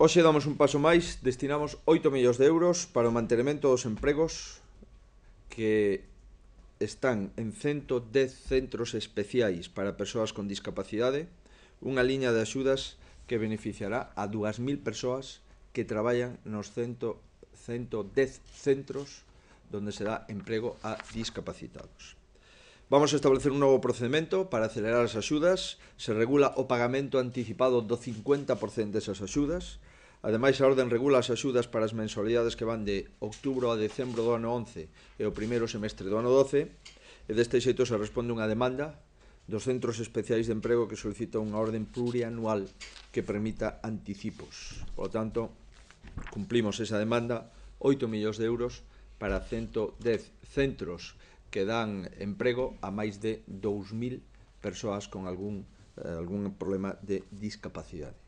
Hoxe damos un paso máis, destinamos 8 millóns de euros para o mantenimento dos empregos que están en 110 centros especiais para persoas con discapacidade, unha liña de axudas que beneficiará a 2.000 persoas que traballan nos 110 centros donde se dá emprego a discapacitados. Vamos a establecer un novo procedimento para acelerar as axudas. Se regula o pagamento anticipado do 50% desas axudas. Ademais, a orden regula as axudas para as mensualidades que van de outubro a decembro do ano 11 e o primeiro semestre do ano 12. E deste xeito se responde unha demanda dos centros especiais de emprego que solicita unha orden plurianual que permita anticipos. Por lo tanto, cumplimos esa demanda, 8 millóns de euros para 110 centros que dan emprego a máis de 2.000 persoas con algún, eh, algún problema de discapacidade.